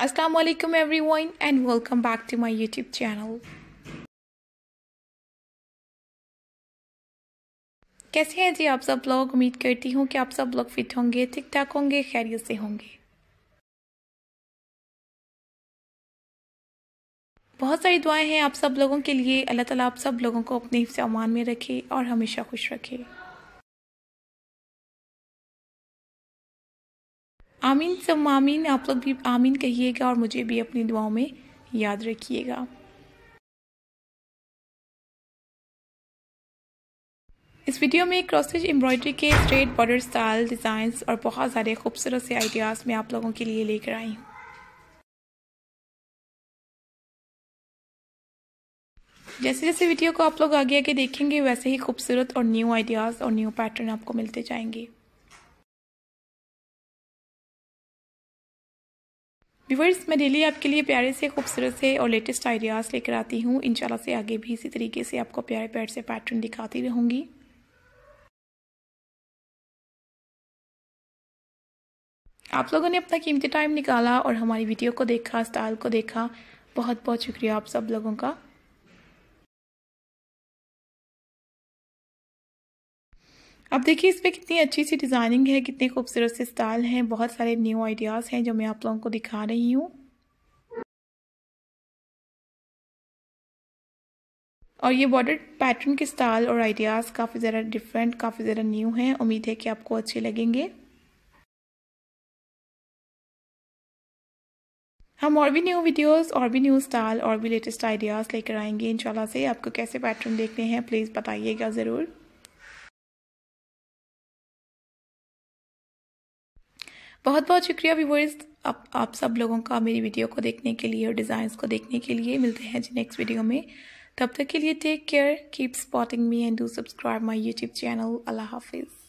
अस्सलाम वालेकुम everyone and welcome back to my YouTube channel कैसे हैं जी आप सब लोग उम्मीद करती हूँ कि आप सब लोग फिट होंगे ठीक ठाक होंगे खैरियत से होंगे बहुत सारी दुआएं हैं आप सब लोगों के लिए अल्लाह ताला आप सब लोगों को अपने हिस्से अमान में रखे और हमेशा खुश रखे आमीन सब आमीन आप लोग भी आमीन कहिएगा और मुझे भी अपनी दुआओं में याद रखिएगा इस वीडियो में क्रॉसिज एम्ब्रॉयडरी के स्ट्रेट बॉर्डर स्टाइल डिज़ाइंस और बहुत सारे खूबसूरत से आइडियाज़ मैं आप लोगों के लिए लेकर आई हूँ जैसे जैसे वीडियो को आप लोग आगे आगे देखेंगे वैसे ही खूबसूरत और न्यू आइडियाज़ और न्यू पैटर्न आपको मिलते जाएंगे व्यूवर्स मैं डेली आपके लिए प्यारे से खूबसूरत से और लेटेस्ट आइडियाज़ लेकर आती हूँ इंशाल्लाह से आगे भी इसी तरीके से आपको प्यारे प्यार से पैटर्न दिखाती रहूंगी आप लोगों ने अपना कीमती टाइम निकाला और हमारी वीडियो को देखा स्टाइल को देखा बहुत बहुत शुक्रिया आप सब लोगों का अब देखिए इस पर कितनी अच्छी सी डिज़ाइनिंग है कितने खूबसूरत से स्टाइल हैं बहुत सारे न्यू आइडियाज़ हैं जो मैं आप लोगों को दिखा रही हूँ और ये बॉर्डर पैटर्न के स्टाइल और आइडियाज़ काफ़ी ज़रा डिफरेंट काफ़ी ज़रा न्यू हैं उम्मीद है कि आपको अच्छे लगेंगे हम और भी न्यू वीडियोस और भी न्यू स्टाइल और भी लेटेस्ट आइडियाज़ लेकर आएंगे इंशाल्लाह से आपको कैसे पैटर्न देखने हैं प्लीज़ बताइएगा ज़रूर बहुत बहुत शुक्रिया व्यूवर्स आप आप सब लोगों का मेरी वीडियो को देखने के लिए और डिज़ाइंस को देखने के लिए मिलते हैं जी नेक्स्ट वीडियो में तब तक के लिए take care keep spotting me and do subscribe my YouTube channel अल्लाह हाफिज़